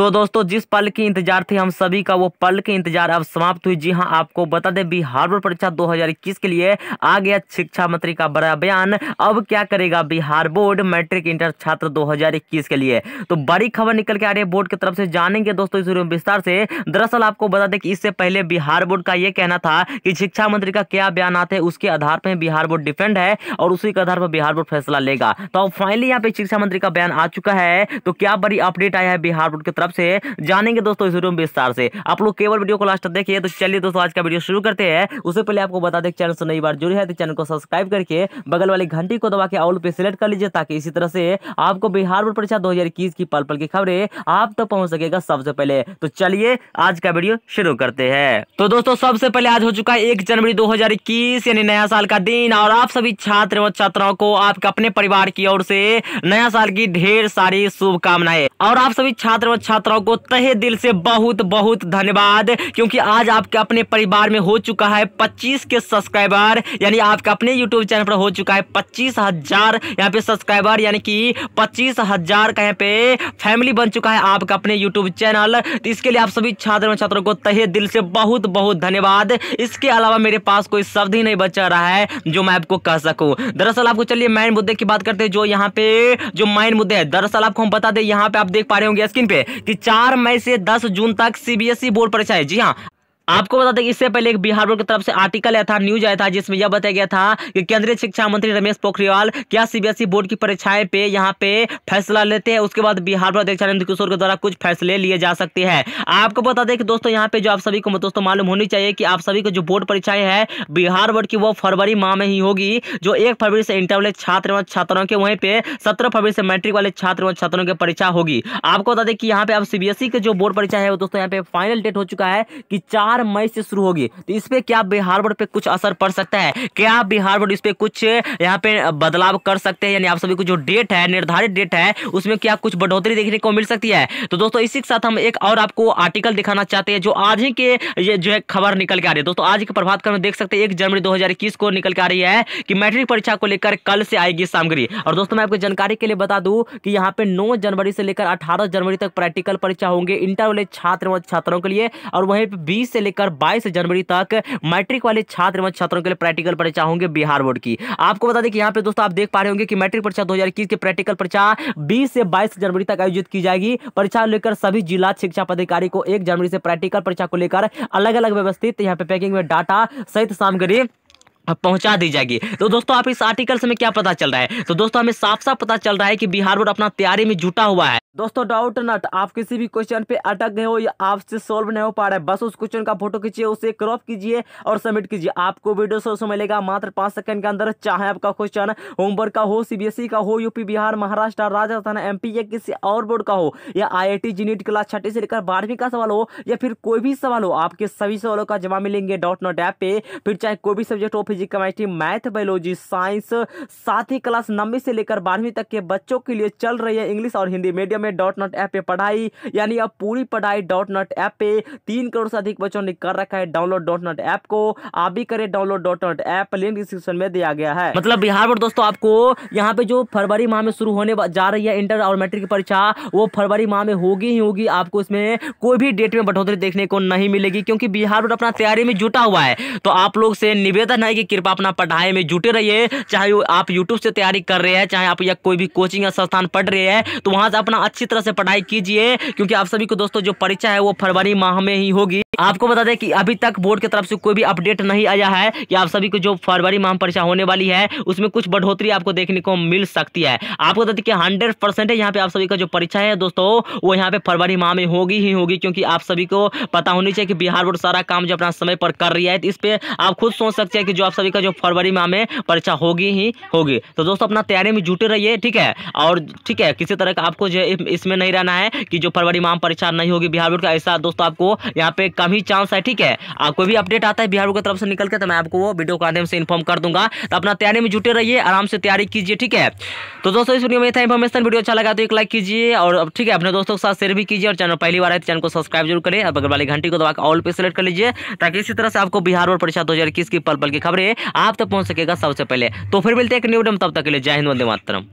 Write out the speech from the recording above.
तो दोस्तों जिस पल की इंतजार थी हम सभी का वो पल की इंतजार अब समाप्त हुई जी हाँ आपको बता दें बिहार बोर्ड परीक्षा 2021 के लिए आ गया शिक्षा मंत्री का बड़ा बयान अब क्या करेगा बिहार बोर्ड मैट्रिक इंटर छात्र 2021 के लिए तो बड़ी खबर निकल के आ रही है बोर्ड की तरफ से जानेंगे दोस्तों इस विस्तार से दरअसल आपको बता दें कि इससे पहले बिहार बोर्ड का यह कहना था कि शिक्षा मंत्री का क्या बयान आते हैं उसके आधार पर बिहार बोर्ड डिपेंड है और उसी के आधार पर बिहार बोर्ड फैसला लेगा तो फाइनली यहाँ पे शिक्षा मंत्री का बयान आ चुका है तो क्या बड़ी अपडेट आया है बिहार बोर्ड की तरफ हिसाब से जानेंगे दोस्तों इस वीडियो में विस्तार से आप लोग केवल वीडियो को लास्ट तक देखिए तो चलिए दोस्तों आज का वीडियो शुरू करते हैं उससे पहले आपको बता दें चैनल से नई बार जुड़ी है तो चैनल को सब्सक्राइब करके बगल वाली घंटी को दबा के ऑल पे सिलेक्ट कर लीजिए ताकि इसी तरह से आपको बिहार बोर्ड परीक्षा दो की पल पल की खबरें आप तक तो पहुंच सकेगा सबसे पहले तो चलिए आज का वीडियो शुरू करते हैं तो दोस्तों सबसे पहले आज हो चुका है एक जनवरी दो यानी नया साल का दिन और आप सभी छात्र और छात्राओं को आपके अपने परिवार की ओर से नया साल की ढेर सारी शुभकामनाएं और आप सभी छात्र और छात्राओं को तहे दिल से बहुत बहुत धन्यवाद क्योंकि आज आपके अपने परिवार में हो चुका है पच्चीस के सब्सक्राइबर यानी आपके अपने यूट्यूब चैनल पर हो चुका है पच्चीस हजार यहाँ पे सब्सक्राइबर यानी कि पच्चीस हजार का यहाँ पे फैमिली बन चुका है आपका अपने यूट्यूब चैनल तो इसके लिए आप सभी छात्र छात्रों को तहे दिल से बहुत बहुत धन्यवाद इसके अलावा मेरे पास कोई शब्द ही नहीं बचा रहा है जो मैं आपको कह सकूं दरअसल आपको चलिए मेन मुद्दे की बात करते हैं जो यहाँ पे जो मेन मुद्दे है दरअसल आपको हम बता दें यहाँ पे आप देख पा रहे होंगे स्क्रीन पे कि चार मई से दस जून तक सीबीएसई e बोर्ड परीक्षाएं जी हाँ आपको बता दें इससे पहले एक बिहार बोर्ड की तरफ से आर्टिकल आया था न्यूज आया था जिसमें यह बताया गया था कि केंद्रीय शिक्षा मंत्री रमेश पोखरियाल क्या सीबीएसई e बोर्ड की परीक्षाएं पे यहाँ पे फैसला लेते हैं उसके बाद बिहार बोर्ड अध्यक्ष आनंद किशोर के द्वारा कुछ फैसले लिए जा सकते हैं आपको बता दें कि दोस्तों यहाँ पे जो आप सभी को दोस्तों मालूम होनी चाहिए कि आप सभी को जो बोर्ड परीक्षाएं है बिहार बोर्ड की वो फरवरी माह में ही होगी जो एक फरवरी से इंटर वाले छात्र एवं छात्राओं के वहीं पे सत्रह फरवरी से मैट्रिक वाले छात्र एवं छात्रों की परीक्षा होगी आपको बता दें कि यहाँ पे आप सीबीएसई e के जो बोर्ड परीक्षा है वो दोस्तों यहाँ पे फाइनल डेट हो चुका है कि चार चार मई से शुरू होगी तो इस पर क्या बिहार बोर्ड पर कुछ असर पड़ सकता है क्या बिहार बोर्ड इस पर कुछ यहाँ पे बदलाव कर सकते हैं यानी आप सभी को जो डेट है निर्धारित डेट है उसमें क्या कुछ बढ़ोतरी देखने को मिल सकती है तो दोस्तों इसी के साथ हम एक और आपको आर्टिकल दिखाना चाहते हैं जो आज ही के ये जो है खबर निकल के आ रही है दोस्तों आज के प्रभात खबर में देख सकते हैं एक जनवरी दो को निकल के आ रही है कि मैट्रिक परीक्षा को लेकर कल से आएगी सामग्री और दोस्तों मैं आपको जानकारी के लिए बता दूं कि यहाँ पे नौ जनवरी से लेकर अठारह जनवरी तक प्रैक्टिकल परीक्षा होंगे इंटर वाले छात्र व छात्राओं के लिए और वहीं पर बीस से लेकर बाईस जनवरी तक मैट्रिक वाले छात्र एवं छात्रों के लिए प्रैक्टिकल परीक्षा होंगे बिहार बोर्ड की आपको बता दें कि यहाँ पे दोस्तों आप देख पा रहे होंगे कि मैट्रिक परीक्षा दो की प्रैक्टिकल परीक्षा बीस से बाईस जनवरी तक आयोजित की जाएगी परीक्षा लेकर सभी जिला शिक्षा पदाधिकारी को एक जनवरी से प्रैक्टिकल परीक्षा को लेकर अलग अलग व्यवस्थित यहाँ पे पैकिंग में डाटा सहित सामग्री पहुंचा दी जाएगी तो दोस्तों आप इस आर्टिकल से में क्या पता चल रहा है तो दोस्तों हमें साफ साफ पता चल रहा है कि बिहार बोर्ड अपना तैयारी में जुटा हुआ है दोस्तों डाउट नट आप किसी भी क्वेश्चन पे अटक गए हो या आपसे सॉल्व नहीं हो पा रहा है बस उस क्वेश्चन का फोटो खींचिए उसे क्रॉप कीजिए और सबमिट कीजिए आपको वीडियो सोर्स मिलेगा मात्र पाँच सेकंड के अंदर चाहे आपका क्वेश्चन होमवर्क का हो सीबीएसई e का हो यूपी बिहार महाराष्ट्र राजस्थान एमपी या किसी और बोर्ड का हो या आई आई क्लास छठी से लेकर बारहवीं का सवाल हो या फिर कोई भी सवाल हो आपके सभी सवालों का जवाब मिलेंगे डॉट नोट ऐप पे फिर चाहे कोई भी सब्जेक्ट हो physics chemistry math biology science साथ ही क्लास नौवीं से लेकर बारहवीं तक के बच्चों के लिए चल रही है इंग्लिश और हिंदी मीडियम में डॉट नॉट ऐप पे पढ़ाई यानी अब पूरी पढ़ाई डॉट नॉट ऐप पे तीन करोड़ से अधिक बच्चों ने कर रखा है डाउनलोड डॉट नॉट ऐप को आप भी करें download Doubtnut app link description में दिया गया है मतलब बिहार बोर्ड दोस्तों आपको यहाँ पे जो फरवरी माह में शुरू होने जा रही है इंटर और मैट्रिक की परीक्षा वो फरवरी माह में होगी ही होगी आपको इसमें कोई भी डेट में बढ़ोतरी देखने को नहीं मिलेगी क्योंकि बिहार बोर्ड अपना तैयारी में जुटा हुआ है तो आप लोग से निवेदन है कि कृपा अपना पढ़ाई में जुटे रहिए चाहे आप यूट्यूब से तैयारी कर रहे हैं चाहे आप या कोई भी कोचिंग या संस्थान पढ़ रहे हैं तो वहां से अपना अच्छी तरह से पढ़ाई कीजिए क्योंकि आप सभी को दोस्तों जो परीक्षा है वो फरवरी माह में ही होगी आपको बता दें कि अभी तक बोर्ड की तरफ से कोई भी अपडेट नहीं आया है कि आप सभी को जो फरवरी माह परीक्षा होने वाली है उसमें कुछ बढ़ोतरी आपको देखने को मिल सकती है आपको बता दें कि हंड्रेड परसेंट यहाँ पे आप सभी का जो परीक्षा है दोस्तों वो यहाँ पे फरवरी माह में होगी ही होगी क्योंकि आप सभी को पता होनी चाहिए कि बिहार बोर्ड सारा काम जो अपना समय पर कर रही है इस पर आप खुद सोच सकते हैं कि जो आप सभी का जो फरवरी माह में परीक्षा होगी ही होगी तो दोस्तों अपना तैयारी में जुटे रहिए ठीक है और ठीक है किसी तरह का आपको जो इसमें नहीं रहना है कि जो फरवरी माह परीक्षा नहीं होगी बिहार बोर्ड का ऐसा दोस्तों आपको यहाँ पे भी चांस है ठीक है कोई भी अपडेट आता है बिहार की तरफ से निकल के तो मैं आपको वो वीडियो के माध्यम से इन्फॉर्म कर दूंगा तो अपना तैयारी में जुटे रहिए आराम से तैयारी कीजिए ठीक है तो दोस्तों इस वीडियो में था इन्फॉर्मेशन वीडियो अच्छा लगा तो एक लाइक कीजिए और ठीक है अपने दोस्तों के साथ शेयर भी कीजिए और चैनल पहली बार आए तो चैनल को सब्सक्राइब जरूर करें और अगर वाली घंटी को दबाकर ऑल पे सेलेक्ट कर लीजिए ताकि इसी तरह से आपको बिहार और परीक्षा दो की पल पल की खबरें आप तक पहुंच सकेगा सबसे पहले तो फिर मिलते हैं एक न्यूडम तब तक के लिए जय हिंद वंदे मातरम